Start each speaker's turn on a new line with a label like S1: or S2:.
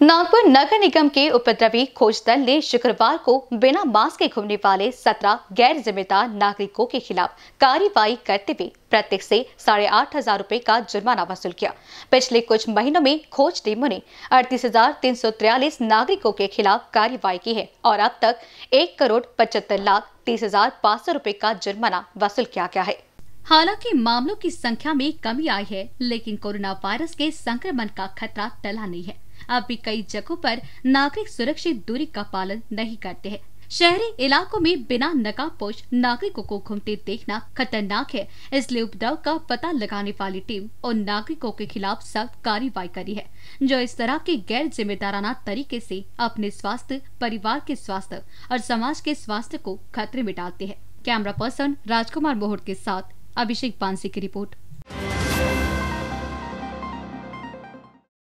S1: नागपुर नगर निगम के उपद्रवी खोज दल ने शुक्रवार को बिना मास्क के घूमने वाले सत्रह गैर जिम्मेदार नागरिकों के खिलाफ कार्रवाई करते हुए प्रत्येक से साढ़े आठ हजार रूपए का जुर्माना वसूल किया पिछले कुछ महीनों में खोज टीमों ने अड़तीस हजार तीन सौ तिरालीस नागरिकों के खिलाफ कार्रवाई की है और अब तक एक करोड़ पचहत्तर लाख तीस हजार पाँच सौ रूपए का जुर्माना वसूल किया गया है हालांकि मामलों की संख्या में कमी आई है लेकिन कोरोना वायरस के संक्रमण का खतरा टला नहीं है अब भी कई जगहों पर नागरिक सुरक्षित दूरी का पालन नहीं करते हैं शहरी इलाकों में बिना नकाबपोश नागरिकों को घूमते देखना खतरनाक है इसलिए उपद्रव का पता लगाने वाली टीम और नागरिकों के खिलाफ सख्त कार्रवाई करी है जो इस तरह के गैर जिम्मेदाराना तरीके से अपने स्वास्थ्य परिवार के स्वास्थ्य और समाज के स्वास्थ्य को खतरे में डालते हैं कैमरा पर्सन राजकुमार मोहर के साथ अभिषेक पानसी की रिपोर्ट